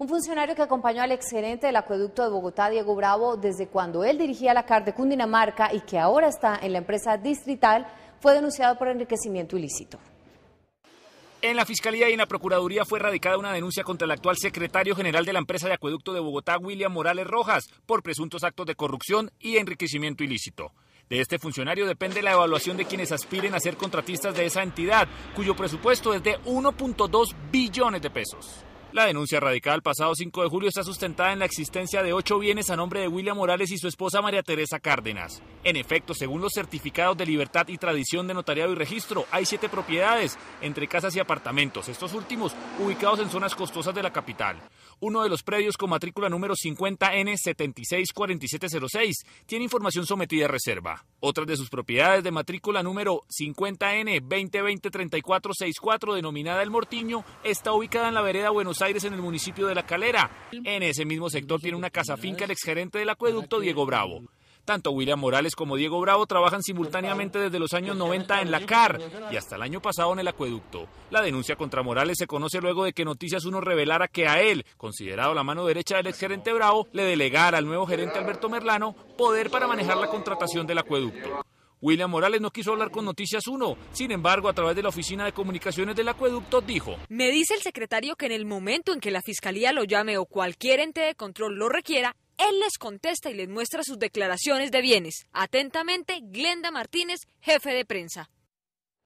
Un funcionario que acompañó al excedente del acueducto de Bogotá, Diego Bravo, desde cuando él dirigía la CAR de Cundinamarca y que ahora está en la empresa distrital, fue denunciado por enriquecimiento ilícito. En la Fiscalía y en la Procuraduría fue radicada una denuncia contra el actual secretario general de la empresa de acueducto de Bogotá, William Morales Rojas, por presuntos actos de corrupción y enriquecimiento ilícito. De este funcionario depende la evaluación de quienes aspiren a ser contratistas de esa entidad, cuyo presupuesto es de 1.2 billones de pesos. La denuncia radical pasado 5 de julio está sustentada en la existencia de ocho bienes a nombre de William Morales y su esposa María Teresa Cárdenas. En efecto, según los certificados de libertad y tradición de notariado y registro, hay siete propiedades, entre casas y apartamentos, estos últimos ubicados en zonas costosas de la capital. Uno de los predios con matrícula número 50N764706 tiene información sometida a reserva. Otras de sus propiedades de matrícula número 50N20203464, denominada El Mortiño, está ubicada en la vereda Buenos Aires en el municipio de La Calera. En ese mismo sector tiene una casa finca el exgerente del acueducto Diego Bravo. Tanto William Morales como Diego Bravo trabajan simultáneamente desde los años 90 en la CAR y hasta el año pasado en el acueducto. La denuncia contra Morales se conoce luego de que Noticias Uno revelara que a él, considerado la mano derecha del exgerente Bravo, le delegara al nuevo gerente Alberto Merlano poder para manejar la contratación del acueducto. William Morales no quiso hablar con Noticias 1, sin embargo, a través de la oficina de comunicaciones del acueducto dijo, Me dice el secretario que en el momento en que la fiscalía lo llame o cualquier ente de control lo requiera, él les contesta y les muestra sus declaraciones de bienes. Atentamente, Glenda Martínez, jefe de prensa.